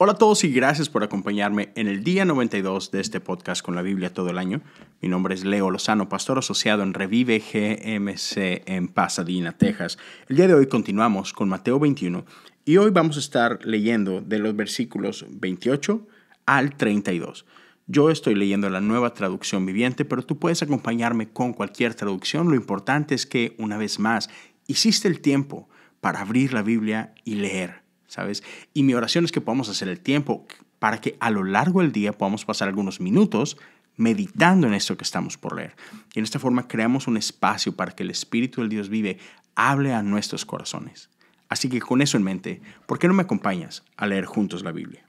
Hola a todos y gracias por acompañarme en el día 92 de este podcast con la Biblia todo el año. Mi nombre es Leo Lozano, pastor asociado en Revive GMC en Pasadena, Texas. El día de hoy continuamos con Mateo 21 y hoy vamos a estar leyendo de los versículos 28 al 32. Yo estoy leyendo la nueva traducción viviente, pero tú puedes acompañarme con cualquier traducción. Lo importante es que, una vez más, hiciste el tiempo para abrir la Biblia y leer ¿sabes? Y mi oración es que podamos hacer el tiempo para que a lo largo del día podamos pasar algunos minutos meditando en esto que estamos por leer. Y en esta forma creamos un espacio para que el Espíritu del Dios vive hable a nuestros corazones. Así que con eso en mente, ¿por qué no me acompañas a leer juntos la Biblia?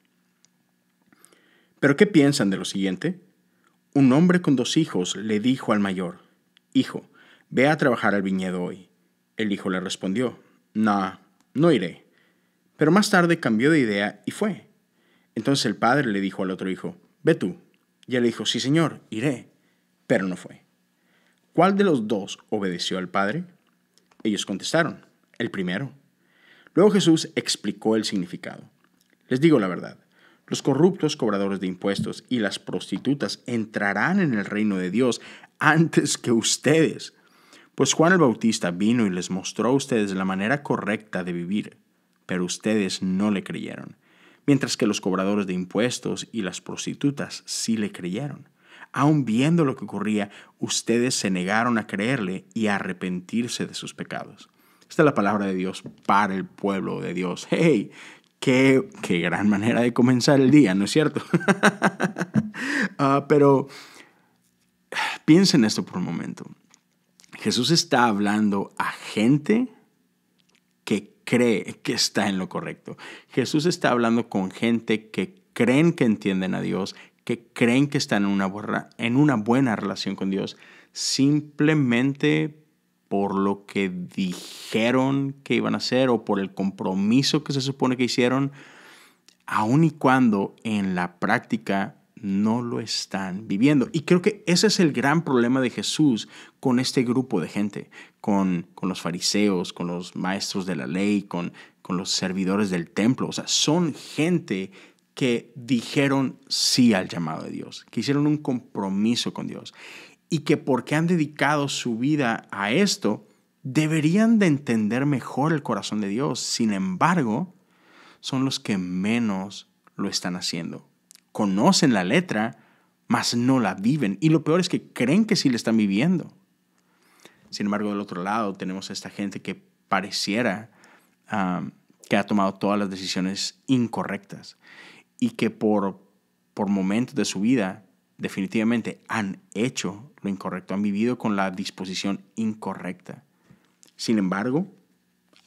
Pero ¿qué piensan de lo siguiente? Un hombre con dos hijos le dijo al mayor, Hijo, ve a trabajar al viñedo hoy. El hijo le respondió, No, no iré pero más tarde cambió de idea y fue. Entonces el padre le dijo al otro hijo, ve tú. Y él dijo, sí señor, iré. Pero no fue. ¿Cuál de los dos obedeció al padre? Ellos contestaron, el primero. Luego Jesús explicó el significado. Les digo la verdad, los corruptos cobradores de impuestos y las prostitutas entrarán en el reino de Dios antes que ustedes, pues Juan el Bautista vino y les mostró a ustedes la manera correcta de vivir pero ustedes no le creyeron, mientras que los cobradores de impuestos y las prostitutas sí le creyeron. Aun viendo lo que ocurría, ustedes se negaron a creerle y a arrepentirse de sus pecados. Esta es la palabra de Dios para el pueblo de Dios. ¡Hey! Qué, qué gran manera de comenzar el día, ¿no es cierto? Ah, pero piensen esto por un momento. Jesús está hablando a gente cree que está en lo correcto. Jesús está hablando con gente que creen que entienden a Dios, que creen que están en una, buena, en una buena relación con Dios, simplemente por lo que dijeron que iban a hacer o por el compromiso que se supone que hicieron, aun y cuando en la práctica no lo están viviendo. Y creo que ese es el gran problema de Jesús con este grupo de gente, con, los fariseos, con los maestros de la ley, con, con los servidores del templo. O sea, son gente que dijeron sí al llamado de Dios, que hicieron un compromiso con Dios y que porque han dedicado su vida a esto, deberían de entender mejor el corazón de Dios. Sin embargo, son los que menos lo están haciendo conocen la letra, mas no la viven. Y lo peor es que creen que sí la están viviendo. Sin embargo, del otro lado tenemos a esta gente que pareciera que ha tomado todas las decisiones incorrectas y que por, por momentos de su vida definitivamente han hecho lo incorrecto, han vivido con la disposición incorrecta. Sin embargo,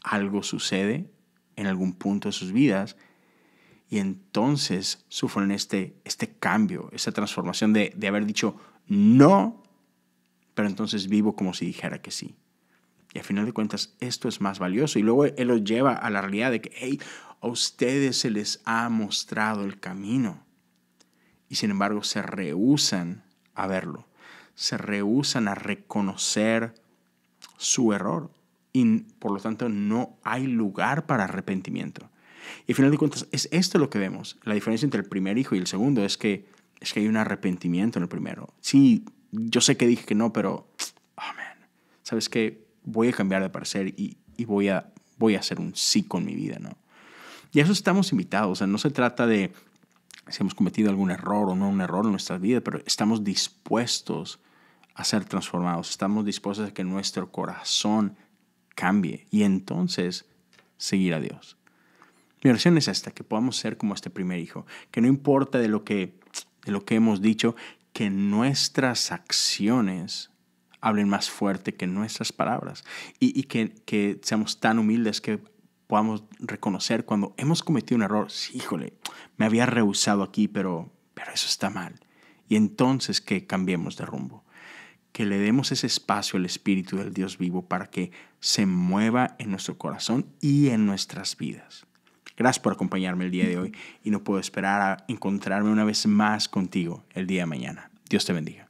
algo sucede en algún punto de sus vidas y entonces sufren este, este cambio, esa transformación de, de haber dicho no, pero entonces vivo como si dijera que sí. Y al final de cuentas, esto es más valioso. Y luego Él los lleva a la realidad de que, hey, a ustedes se les ha mostrado el camino. Y sin embargo, se rehúsan a verlo. Se rehúsan a reconocer su error. Y por lo tanto, no hay lugar para arrepentimiento. Y al final de cuentas, es esto lo que vemos. La diferencia entre el primer hijo y el segundo es que, es que hay un arrepentimiento en el primero. Sí, yo sé que dije que no, pero, oh, amén ¿sabes qué? Voy a cambiar de parecer y, y voy, a, voy a hacer un sí con mi vida, ¿no? Y a eso estamos invitados. O sea, no se trata de si hemos cometido algún error o no un error en nuestra vida, pero estamos dispuestos a ser transformados. Estamos dispuestos a que nuestro corazón cambie y entonces seguir a Dios. Mi oración es esta, que podamos ser como este primer hijo, que no importa de lo que, de lo que hemos dicho, que nuestras acciones hablen más fuerte que nuestras palabras y, que, seamos tan humildes que podamos reconocer cuando hemos cometido un error, sí, híjole, me había rehusado aquí, pero, pero eso está mal. Y entonces que cambiemos de rumbo, que le demos ese espacio al Espíritu del Dios vivo para que se mueva en nuestro corazón y en nuestras vidas. Gracias por acompañarme el día de hoy y no puedo esperar a encontrarme una vez más contigo el día de mañana. Dios te bendiga.